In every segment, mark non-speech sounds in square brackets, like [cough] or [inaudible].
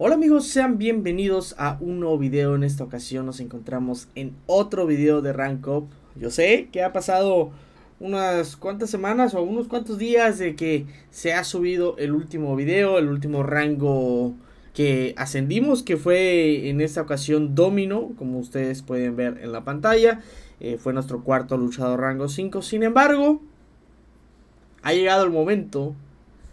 Hola amigos, sean bienvenidos a un nuevo video. En esta ocasión nos encontramos en otro video de Rank Up. Yo sé que ha pasado unas cuantas semanas o unos cuantos días de que se ha subido el último video, el último rango que ascendimos, que fue en esta ocasión Domino, como ustedes pueden ver en la pantalla. Eh, fue nuestro cuarto luchador rango 5. Sin embargo, ha llegado el momento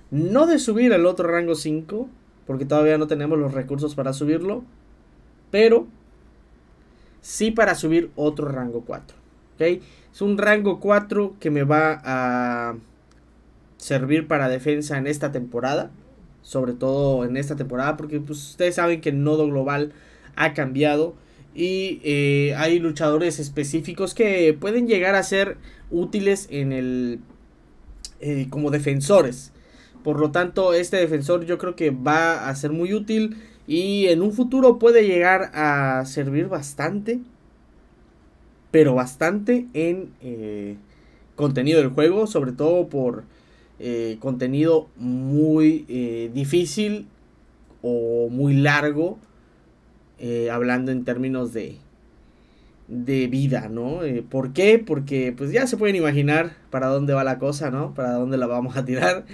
no de subir al otro rango 5, porque todavía no tenemos los recursos para subirlo, pero sí para subir otro rango 4. ¿okay? Es un rango 4 que me va a servir para defensa en esta temporada, sobre todo en esta temporada, porque pues, ustedes saben que el nodo global ha cambiado y eh, hay luchadores específicos que pueden llegar a ser útiles en el eh, como defensores por lo tanto, este defensor yo creo que va a ser muy útil y en un futuro puede llegar a servir bastante, pero bastante en eh, contenido del juego, sobre todo por eh, contenido muy eh, difícil o muy largo, hablando en términos de, de vida, ¿no? ¿Por qué? Porque pues ya se pueden imaginar para dónde va la cosa, ¿no? Para dónde la vamos a tirar.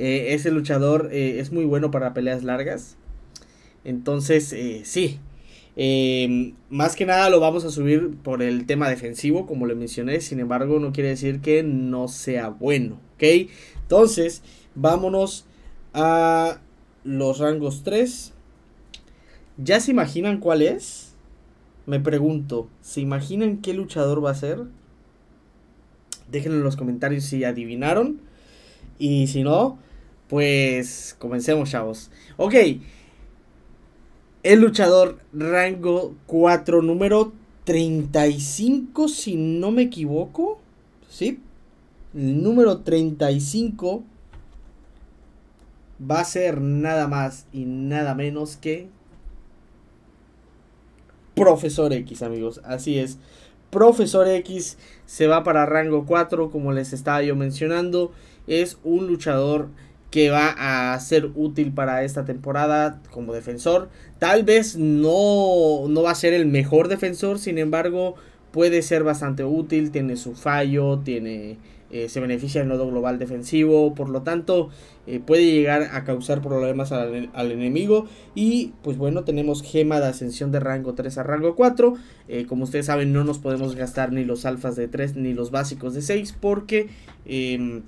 Eh, ese luchador eh, es muy bueno para peleas largas. Entonces, eh, sí. Em, más que nada lo vamos a subir por el tema defensivo, como le mencioné. Sin embargo, no quiere decir que no sea bueno. ¿Ok? Entonces, vámonos a los rangos 3. ¿Ya se imaginan cuál es? Me pregunto, ¿se imaginan qué luchador va a ser? Déjenlo en los comentarios si adivinaron. Y si no, pues comencemos, chavos. Ok. El luchador rango 4, número 35, si no me equivoco. ¿Sí? El número 35 va a ser nada más y nada menos que Profesor X, amigos. Así es. Profesor X se va para rango 4, como les estaba yo mencionando. Es un luchador que va a ser útil para esta temporada como defensor. Tal vez no, va a ser el mejor defensor, sin embargo puede ser bastante útil, tiene su fallo, tiene, eh, se beneficia del nodo global defensivo, por lo tanto eh, puede llegar a causar problemas al, enemigo y pues bueno tenemos gema de ascensión de rango 3 a rango 4, eh, como ustedes saben no nos podemos gastar ni los alfas de 3 ni los básicos de 6 porque em,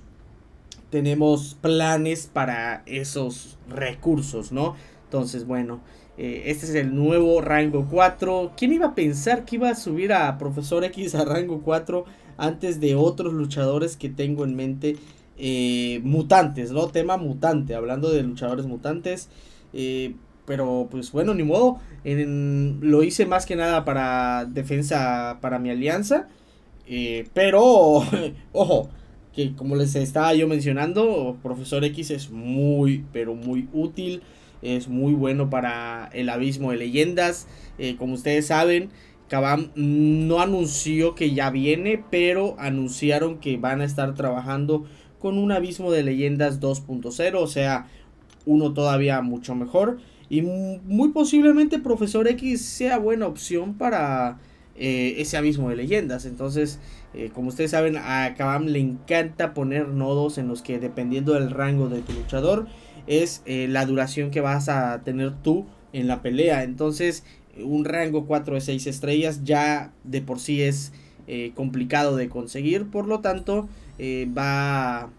tenemos planes para esos recursos, ¿no? Entonces, bueno, eh, este es el nuevo rango 4. ¿Quién iba a pensar que iba a subir a Profesor X a rango 4 antes de otros luchadores que tengo en mente? Eh, mutantes, ¿no? Tema mutante, hablando de luchadores mutantes. Eh, pero pues bueno, ni modo. lo hice más que nada para defensa, para mi alianza. pero, [laughs] ojo, como les estaba yo mencionando, Profesor X es muy, pero muy útil, es muy bueno para el abismo de leyendas. Eh, como ustedes saben, Kabam no anunció que ya viene, pero anunciaron que van a estar trabajando con un abismo de leyendas 2.0, o sea, uno todavía mucho mejor. Y muy posiblemente Profesor X sea buena opción para eh, ese abismo de leyendas. Entonces, eh, como ustedes saben, a Kabam le encanta poner nodos en los que dependiendo del rango de tu luchador es eh, la duración que vas a tener tú en la pelea. Entonces, un rango 4 de 6 estrellas ya de por sí es complicado de conseguir. Por lo tanto, va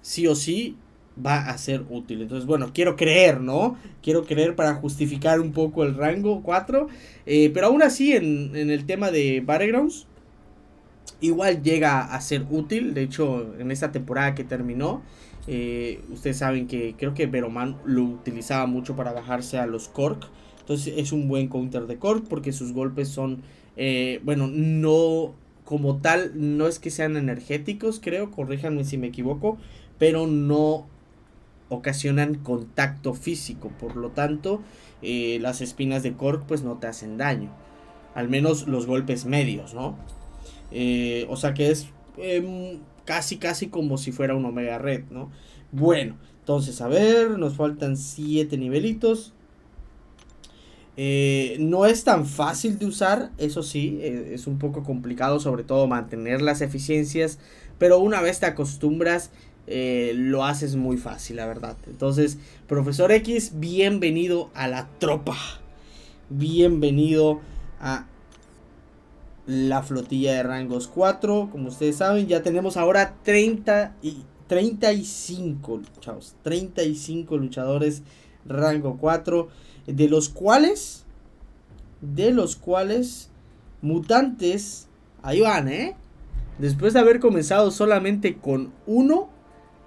sí o sí va a ser útil. Entonces, bueno, quiero creer, ¿no? Quiero creer para justificar un poco el rango 4. Eh, pero aún así, en, el tema de Battlegrounds, igual llega a ser útil. De hecho, en esta temporada que terminó, eh, ustedes saben que creo que Veroman lo utilizaba mucho para bajarse a los Cork. Entonces, es un buen counter de Cork porque sus golpes son, eh, bueno, no... Como tal, no es que sean energéticos, creo, corríjanme si me equivoco, pero no ocasionan contacto físico, por lo tanto eh, las espinas de Cork pues no te hacen daño, al menos los golpes medios, ¿no? Eh, o sea que es em, casi casi como si fuera un Omega Red, ¿no? Bueno, entonces a ver, nos faltan 7 nivelitos. Eh, no es tan fácil de usar, eso sí, e, es un poco complicado sobre todo mantener las eficiencias, pero una vez te acostumbras eh, lo haces muy fácil, la verdad. Entonces, profesor X, bienvenido a la tropa. Bienvenido a la flotilla de rangos 4. Como ustedes saben, ya tenemos ahora 30 y 35, chavos, 35 luchadores rango 4, de los cuales de los cuales mutantes ahí van, ¿eh? Después de haber comenzado solamente con uno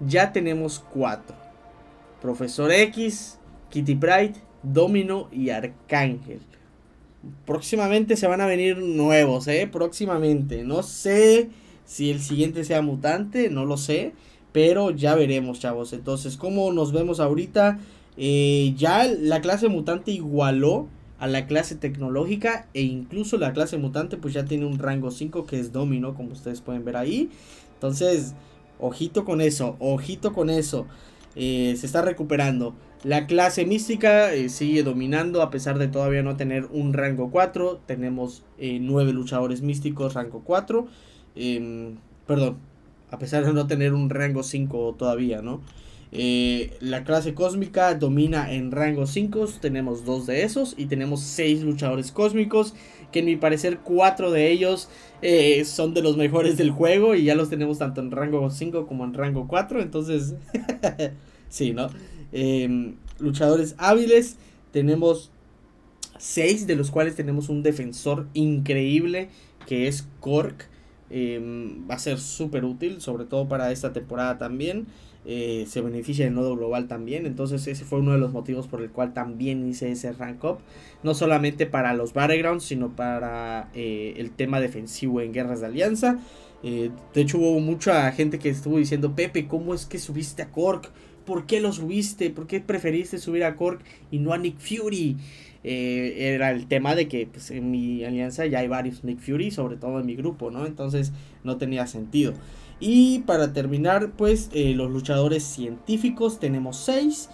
ya tenemos cuatro. Profesor X, Kitty Pride, Domino y Arcángel. Próximamente se van a venir nuevos, ¿eh? Próximamente. No sé si el siguiente sea mutante, no lo sé. Pero ya veremos, chavos. Entonces, como nos vemos ahorita? Eh, ya la clase mutante igualó a la clase tecnológica e incluso la clase mutante pues ya tiene un rango 5 que es domino como ustedes pueden ver ahí. Entonces Ojito con eso, ojito con eso. Eh, se está recuperando. La clase mística eh, sigue dominando a pesar de todavía no tener un rango 4. Tenemos eh, nueve luchadores místicos rango 4. Em, perdón, a pesar de no tener un rango 5 todavía, ¿no? Eh, la clase cósmica domina en rango 5, tenemos dos de esos y tenemos seis luchadores cósmicos, que en mi parecer cuatro de ellos eh, son de los mejores del juego y ya los tenemos tanto en rango 5 como en rango 4, entonces [laughs] sí, ¿no? Em, luchadores hábiles, tenemos seis de los cuales tenemos un defensor increíble que es Cork. Em, va a ser súper útil, sobre todo para esta temporada también. Eh, se beneficia del nodo global también. Entonces ese fue uno de los motivos por el cual también hice ese rank up. No solamente para los battlegrounds, sino para eh, el tema defensivo en guerras de alianza. Eh, de hecho hubo mucha gente que estuvo diciendo, Pepe, ¿cómo es que subiste a Cork? ¿Por qué lo subiste? ¿Por qué preferiste subir a Cork y no a Nick Fury? era el tema de que pues, en mi alianza ya hay varios Nick Fury, sobre todo en mi grupo, ¿no? Entonces no tenía sentido. Y para terminar, pues eh, los luchadores científicos tenemos seis,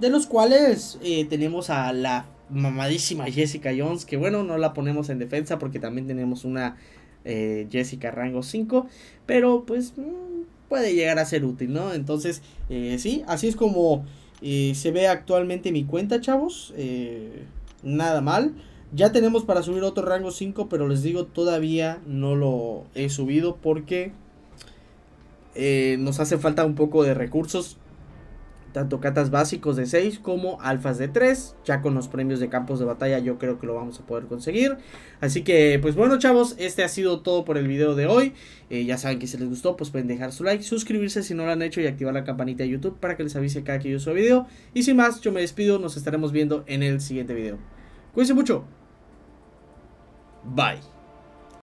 de los cuales eh, tenemos a la mamadísima Jessica Jones, que bueno, no la ponemos en defensa porque también tenemos una eh, Jessica rango 5, pero pues mm, puede llegar a ser útil, ¿no? Entonces, sí, así es como se ve actualmente mi cuenta, chavos, nada mal. Ya tenemos para subir otro rango 5, pero les digo, todavía no lo he subido porque eh, nos hace falta un poco de recursos, tanto catas básicos de 6 como alfas de 3. Ya con los premios de campos de batalla yo creo que lo vamos a poder conseguir. Así que pues bueno chavos, este ha sido todo por el video de hoy. Eh, ya saben que si les gustó pues pueden dejar su like, suscribirse si no lo han hecho y activar la campanita de YouTube para que les avise cada que yo suba video. Y sin más, yo me despido, nos estaremos viendo en el siguiente video. Cuídense mucho. Bye.